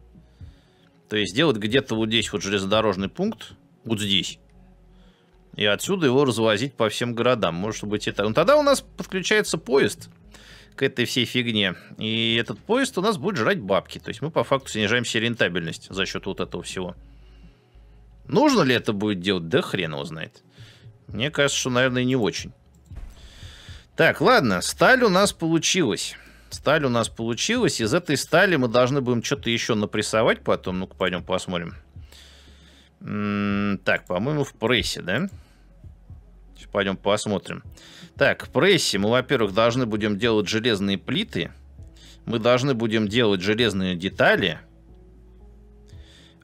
То есть сделать где-то вот здесь вот железнодорожный пункт, вот здесь, и отсюда его развозить по всем городам. Может быть это... Ну тогда у нас подключается поезд к этой всей фигне. И этот поезд у нас будет жрать бабки. То есть мы по факту снижаем себе рентабельность за счет вот этого всего. Нужно ли это будет делать? Да хрен его знает. Мне кажется, что, наверное, не очень. Так, ладно, сталь у нас получилась. Сталь у нас получилась. Из этой стали мы должны будем что-то еще напрессовать потом. Ну-ка, пойдем посмотрим. М-м, так, по-моему, в прессе, да? Сейчас пойдем посмотрим. Так, в прессе мы, во-первых, должны будем делать железные плиты. Мы должны будем делать железные детали.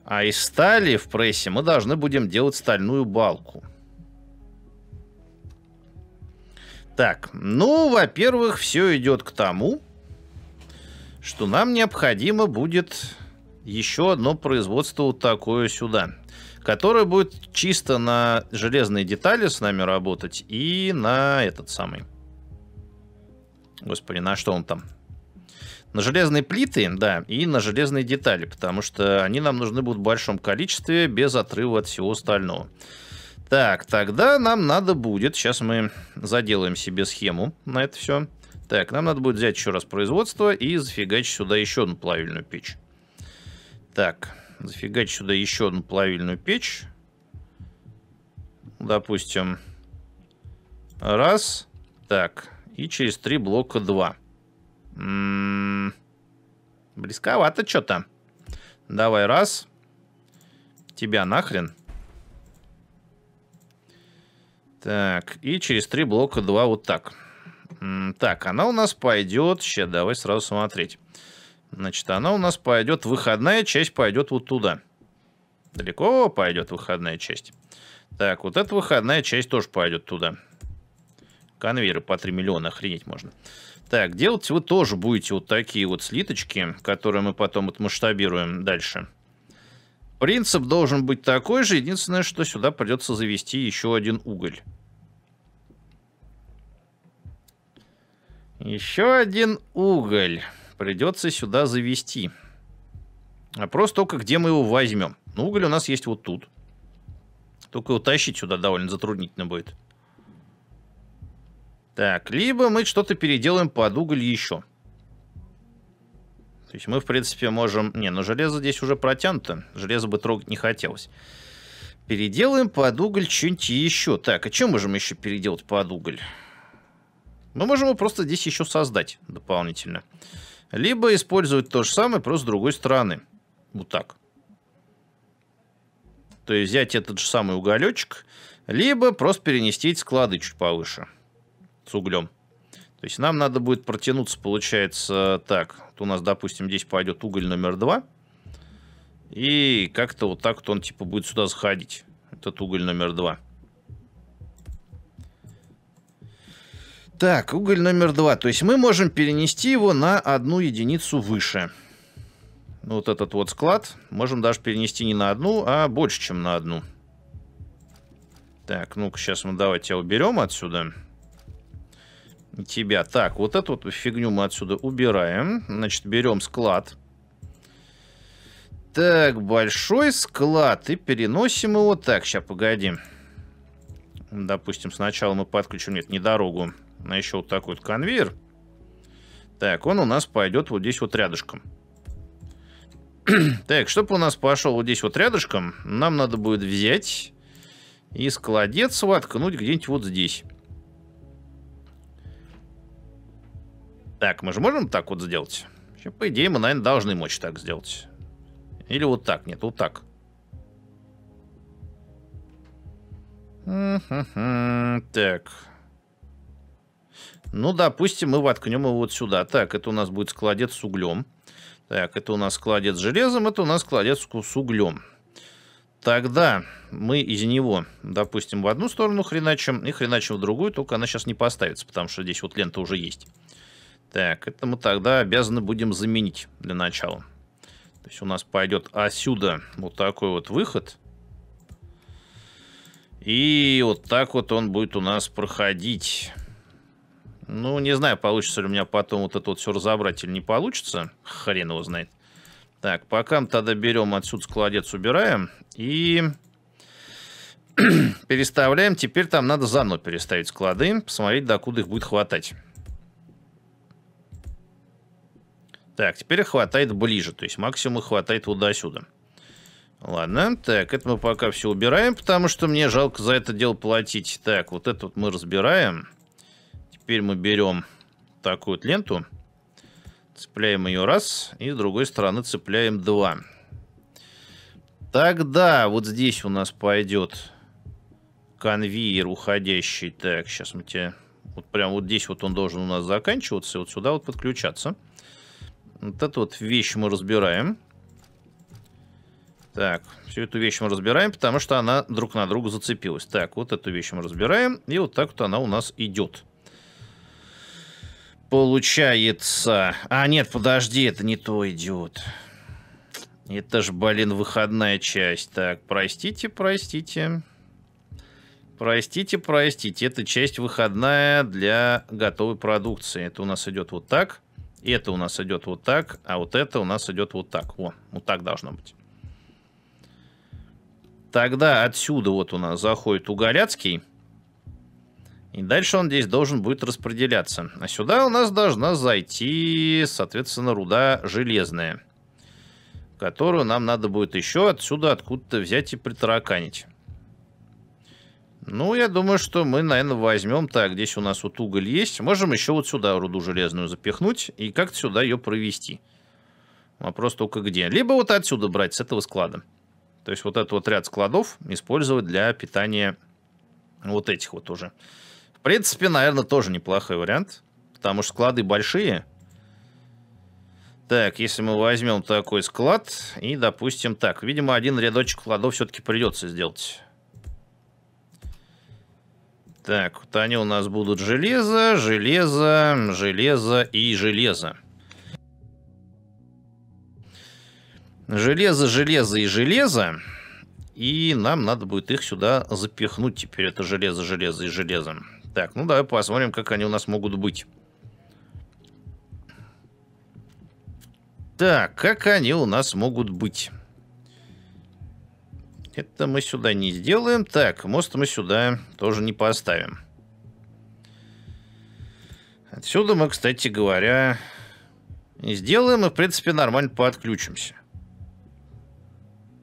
А из стали в прессе мы должны будем делать стальную балку. Так, ну, во-первых, все идет к тому, что нам необходимо будет еще одно производство вот такое сюда, которое будет чисто на железные детали с нами работать и на этот самый. Господи, на что он там? На железные плиты, да, и на железные детали, потому что они нам нужны будут в большом количестве без отрыва от всего остального. Так, тогда нам надо будет... Сейчас мы заделаем себе схему на это все. Так, нам надо будет взять еще раз производство и зафигачить сюда еще одну плавильную печь. Так, зафигачить сюда еще одну плавильную печь. Допустим, раз. Так, и через три блока два. М м-м, -м -м, близковато что-то. Давай раз. Тебя нахрен. Так, и через три блока два вот так. Так, она у нас пойдет... Сейчас, давай сразу смотреть. Значит, она у нас пойдет... Выходная часть пойдет вот туда. Далеко пойдет выходная часть. Так, вот эта выходная часть тоже пойдет туда. Конвейеры по 3 миллиона, охренеть можно. Так, делать вы тоже будете вот такие вот слиточки, которые мы потом отмасштабируем дальше. Принцип должен быть такой же, единственное, что сюда придется завести еще один уголь. Еще один уголь. Придется сюда завести. Вопрос только, где мы его возьмем. Ну, уголь у нас есть вот тут. Только его тащить сюда довольно затруднительно будет. Так, либо мы что-то переделаем под уголь еще. То есть мы, в принципе, можем... Не, ну железо здесь уже протянуто. Железо бы трогать не хотелось. Переделаем под уголь что-нибудь еще. Так, а что можем еще переделать под уголь? Мы можем его просто здесь еще создать дополнительно. Либо использовать то же самое, просто с другой стороны. Вот так. То есть взять этот же самый уголечек, либо просто перенести эти склады чуть повыше с углем. То есть нам надо будет протянуться, получается, так. Вот у нас, допустим, здесь пойдет уголь номер два И как-то вот так вот он, типа, будет сюда заходить. Этот уголь номер два. Так, уголь номер два. То есть мы можем перенести его на одну единицу выше. Ну, вот этот вот склад можем даже перенести не на одну, а больше, чем на одну. Так, ну-ка, сейчас мы давайте уберем отсюда. Тебя. Так, вот эту вот фигню мы отсюда убираем. Значит, берем склад. Так, большой склад. И переносим его. Так, сейчас, погоди. Допустим, сначала мы подключим... Нет, не дорогу на еще вот такой вот конвейер. Так, он у нас пойдет вот здесь вот рядышком. так, чтобы у нас пошел вот здесь вот рядышком, нам надо будет взять и складец воткнуть где-нибудь вот здесь. Так, мы же можем так вот сделать? Вообще, по идее, мы, наверное, должны мочь так сделать. Или вот так, нет, вот так. Так. Ну, допустим, мы воткнем его вот сюда. Так, это у нас будет складец с углем. Так, это у нас складец с железом, это у нас складец с углем. Тогда мы из него, допустим, в одну сторону хреначим и хреначим в другую, только она сейчас не поставится, потому что здесь вот лента уже есть. Так, это мы тогда обязаны будем заменить для начала. То есть у нас пойдет отсюда вот такой вот выход. И вот так вот он будет у нас проходить. Ну, не знаю, получится ли у меня потом вот это вот все разобрать или не получится. Хрен его знает. Так, пока мы тогда берем отсюда складец, убираем. И переставляем. Теперь там надо заново переставить склады. Посмотреть, докуда их будет хватать. Так, теперь хватает ближе. То есть максимум хватает вот до сюда Ладно, так, это мы пока все убираем, потому что мне жалко за это дело платить. Так, вот это вот мы разбираем. Теперь мы берем такую вот ленту, цепляем ее раз, и с другой стороны цепляем два. Тогда вот здесь у нас пойдет конвейер уходящий. Так, сейчас мы тебе... Вот прям вот здесь вот он должен у нас заканчиваться, и вот сюда вот подключаться. Вот эту вот вещь мы разбираем. Так, всю эту вещь мы разбираем, потому что она друг на друга зацепилась. Так, вот эту вещь мы разбираем, и вот так вот она у нас идет. Получается... А, нет, подожди, это не то идет. Это ж, блин, выходная часть. Так, простите, простите. Простите, простите. Это часть выходная для готовой продукции. Это у нас идет вот так. Это у нас идет вот так. А вот это у нас идет вот так. Во, вот так должно быть. Тогда отсюда вот у нас заходит Уголяцкий. И дальше он здесь должен будет распределяться. А сюда у нас должна зайти, соответственно, руда железная, которую нам надо будет еще отсюда откуда-то взять и притараканить. Ну, я думаю, что мы, наверное, возьмем. Так, здесь у нас вот уголь есть. Можем еще вот сюда руду железную запихнуть и как-то сюда ее провести. Вопрос только где. Либо вот отсюда брать, с этого склада. То есть вот этот вот ряд складов использовать для питания вот этих вот уже принципе, наверное, тоже неплохой вариант. Потому что склады большие. Так, если мы возьмем такой склад и, допустим, так. Видимо, один рядочек кладов все-таки придется сделать. Так, вот они у нас будут железо, железо, железо и железо. Железо, железо и железо. И нам надо будет их сюда запихнуть теперь. Это железо, железо и железо. Так, ну давай посмотрим, как они у нас могут быть. Так, как они у нас могут быть? Это мы сюда не сделаем. Так, мост мы сюда тоже не поставим. Отсюда мы, кстати говоря, сделаем и, в принципе, нормально подключимся.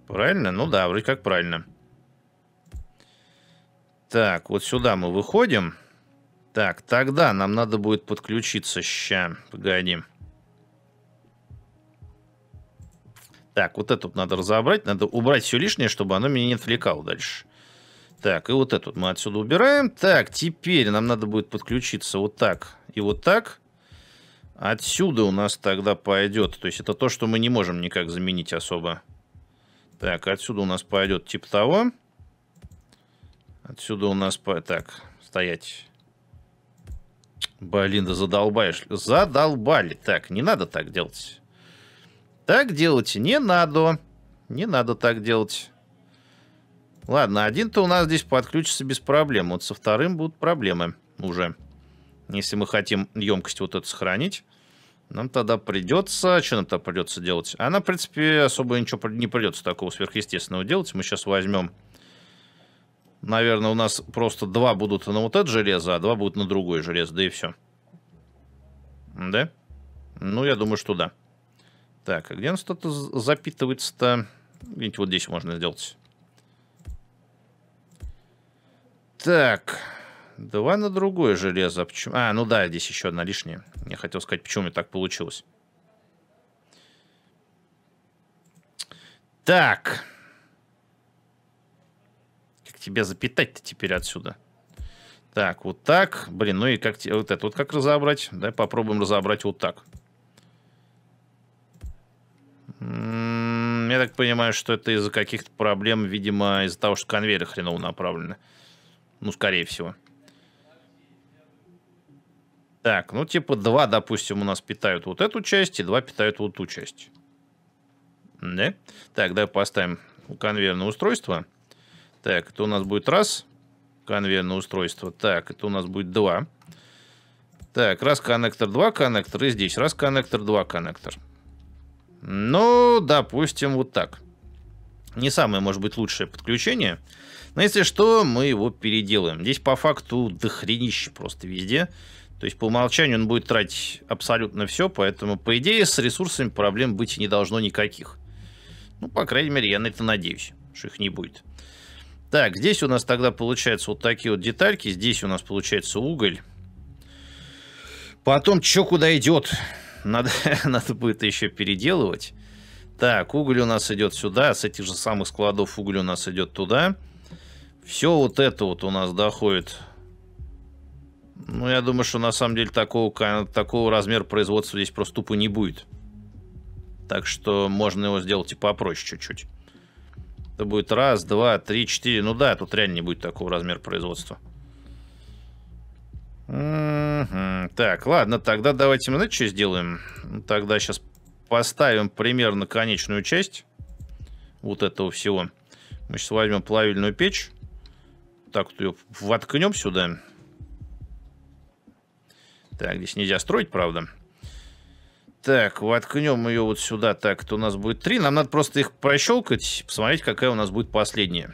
Правильно? Ну да, вроде как правильно. Так, вот сюда мы выходим. Так, тогда нам надо будет подключиться. Ща, погоди. Так, вот эту надо разобрать. Надо убрать все лишнее, чтобы оно меня не отвлекало дальше. Так, и вот эту мы отсюда убираем. Так, теперь нам надо будет подключиться вот так и вот так. Отсюда у нас тогда пойдет. То есть это то, что мы не можем никак заменить особо. Так, отсюда у нас пойдет типа того. Отсюда у нас... По... Так, стоять. Блин, да задолбаешь. Задолбали. Так, не надо так делать. Так делать не надо. Не надо так делать. Ладно, один-то у нас здесь подключится без проблем. Вот со вторым будут проблемы уже. Если мы хотим емкость вот эту сохранить, нам тогда придется... Что нам тогда придется делать? А нам, в принципе, особо ничего не придется такого сверхъестественного делать. Мы сейчас возьмем Наверное, у нас просто два будут на вот это железо, а два будут на другое железо, да и все. Да? Ну, я думаю, что да. Так, а где у нас что-то запитывается-то? Видите, вот здесь можно сделать. Так, два на другое железо. А почему? А, ну да, здесь еще одна лишняя. Я хотел сказать, почему так получилось. Так. Тебе запитать-то теперь отсюда? Так, вот так. Блин, ну и как вот это вот как разобрать? Да, попробуем разобрать вот так. М-м, я так понимаю, что это из-за каких-то проблем, видимо, из-за того, что конвейеры хреново направлены. Ну, скорее всего. Так, ну типа два, допустим, у нас питают вот эту часть, и два питают вот ту часть. Да? Так, давай поставим конвейерное устройство. Так, это у нас будет раз конвейерное устройство. Так, это у нас будет два. Так, раз коннектор, два коннектор. И здесь раз коннектор, два коннектор. Ну, допустим, вот так. Не самое, может быть, лучшее подключение. Но если что, мы его переделаем. Здесь по факту дохренище просто везде. То есть по умолчанию он будет тратить абсолютно все, поэтому, по идее, с ресурсами проблем быть не должно никаких. Ну, по крайней мере, я на это надеюсь, что их не будет. Так, здесь у нас тогда получается вот такие вот детальки. Здесь у нас получается уголь. Потом что куда идет? Надо, надо будет еще переделывать. Так, уголь у нас идет сюда. С этих же самых складов уголь у нас идет туда. Все вот это вот у нас доходит. Ну, я думаю, что на самом деле такого, такого размера производства здесь просто тупо не будет. Так что можно его сделать и попроще чуть-чуть. Это будет раз, два, три, четыре. Ну да, тут реально не будет такого размера производства. Угу. Так, ладно, тогда давайте мы, знаете, что сделаем? Ну, тогда сейчас поставим примерно конечную часть вот этого всего. Мы сейчас возьмем плавильную печь. Так вот ее воткнем сюда. Так, здесь нельзя строить, правда. Правда. Так, воткнем ее вот сюда, так, то у нас будет три. Нам надо просто их прощелкать, посмотреть, какая у нас будет последняя.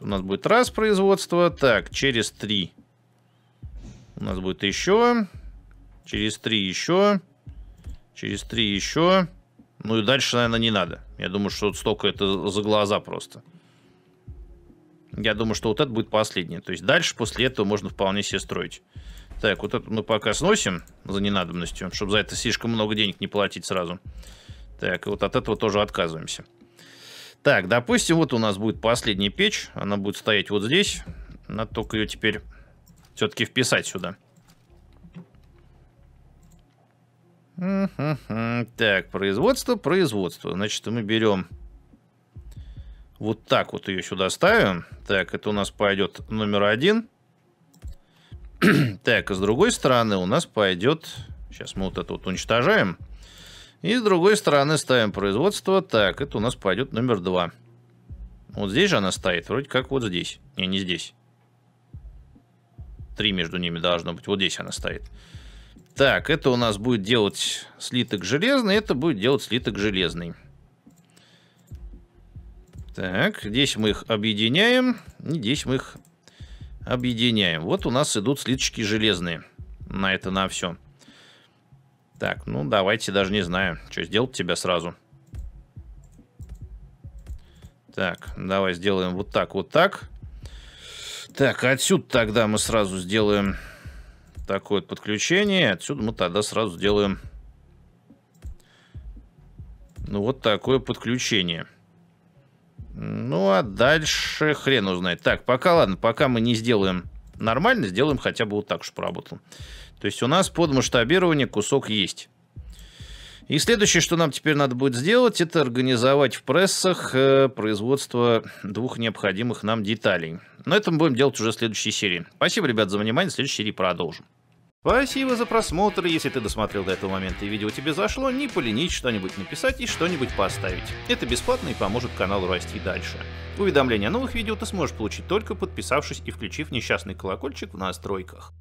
У нас будет раз производство, так, через три у нас будет еще, через три еще, через три еще. Ну и дальше, наверное, не надо. Я думаю, что вот столько это за глаза просто. Я думаю, что вот это будет последнее. То есть дальше после этого можно вполне себе строить. Так, вот это мы пока сносим за ненадобностью, чтобы за это слишком много денег не платить сразу. Так, и вот от этого тоже отказываемся. Так, допустим, вот у нас будет последняя печь. Она будет стоять вот здесь. Надо только ее теперь все-таки вписать сюда. Так, производство, производство. Значит, мы берем вот так вот ее сюда ставим. Так, это у нас пойдет номер один. так, а с другой стороны у нас пойдет... Сейчас мы вот это вот уничтожаем. И с другой стороны ставим производство. Так, это у нас пойдет номер два. Вот здесь же она стоит. Вроде как вот здесь. Не, не здесь. Три между ними должно быть. Вот здесь она стоит. Так, это у нас будет делать слиток железный. Это будет делать слиток железный. Так, здесь мы их объединяем. И здесь мы их объединяем. Вот у нас идут слиточки железные. На это, на все. Так, ну давайте даже не знаю, что сделать тебя сразу. Так, давай сделаем вот так, вот так. Так, отсюда тогда мы сразу сделаем такое вот подключение. Отсюда мы тогда сразу сделаем ну, вот такое подключение. Подключение. Ну, а дальше хрен узнает. Так, пока, ладно, пока мы не сделаем нормально, сделаем хотя бы вот так, чтобы работал. То есть у нас под масштабирование кусок есть. И следующее, что нам теперь надо будет сделать, это организовать в прессах э, производство двух необходимых нам деталей. Но это мы будем делать уже в следующей серии. Спасибо, ребят, за внимание. В следующей серии продолжим. Спасибо за просмотр. Если ты досмотрел до этого момента и видео тебе зашло, не поленись что-нибудь написать и что-нибудь поставить. Это бесплатно и поможет каналу расти дальше. Уведомления о новых видео ты сможешь получить только подписавшись и включив несчастный колокольчик в настройках.